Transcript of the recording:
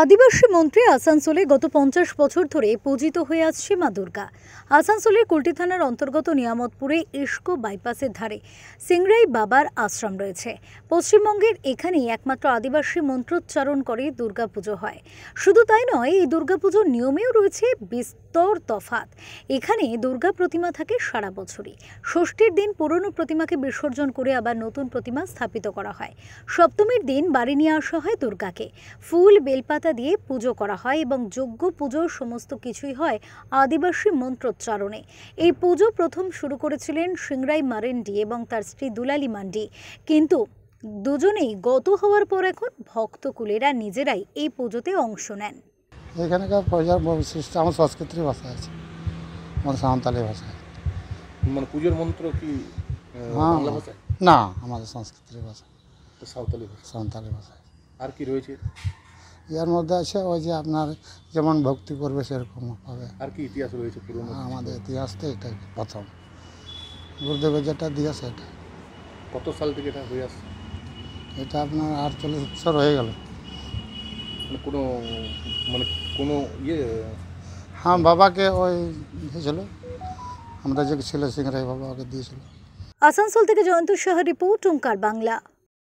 আদিবাসী মন্ত্রী আসানসোলে গত পঞ্চাশ বছর ধরে পূজিত হয়ে আসছে মা দুর্গা আসানসোলের কুলটি থানার অন্তর্গত নিয়ামতপুরে ইস্কো বাইপাসের ধারে সিংরাই বাবার আশ্রম রয়েছে পশ্চিমবঙ্গের এখানেই একমাত্র আদিবাসী মন্ত্রোচ্চারণ করে দুর্গাপুজো হয় শুধু তাই নয় এই দুর্গাপুজোর নিয়মেও রয়েছে বিস্তর তফাত এখানে দুর্গা প্রতিমা থাকে সারা বছরই ষষ্ঠীর দিন পুরনো প্রতিমাকে বিসর্জন করে আবার নতুন প্রতিমা স্থাপিত করা হয় সপ্তমীর দিন বাড়ি নিয়ে আসা হয় দুর্গাকে ফুল বেলপাত বেলপাতা দিয়ে পুজো করা হয় এবং যজ্ঞ পুজোর সমস্ত কিছুই হয় আদিবাসী মন্ত্রোচ্চারণে এই পুজো প্রথম শুরু করেছিলেন সিংরাই মারেন্ডি এবং তার স্ত্রী দুলালি মান্ডি কিন্তু দুজনেই গত হওয়ার পর এখন ভক্তকুলেরা নিজেরাই এই পুজোতে অংশ নেন এখানকার বৈশিষ্ট্য আমার সংস্কৃতির ভাষা আছে আমার সাঁওতালি ভাষা মানে পুজোর মন্ত্র কি না আমাদের সংস্কৃতির ভাষা সাঁওতালি ভাষা সাঁওতালি ভাষা আর কি রয়েছে ইয়ার মধ্যে আছে ওই যে আপনার যেমন ভক্তি করবে সেরকম হবে আর কি ইতিহাস রয়েছে পুরনো হ্যাঁ, আমাদের ইতিহাস তো এটাই প্রথম গুরুদেবের যেটা দিয়েছে এটা কত সাল থেকে এটা হয়ে আসছে এটা আপনার আটচল্লিশ বছর হয়ে গেল মানে কোনো মানে কোনো ইয়ে হ্যাঁ বাবাকে ওই হয়েছিল আমরা যে ছিল সিংরাই বাবাকে দিয়েছিল আসানসোল থেকে জয়ন্ত শাহ রিপোর্ট ওঙ্কার বাংলা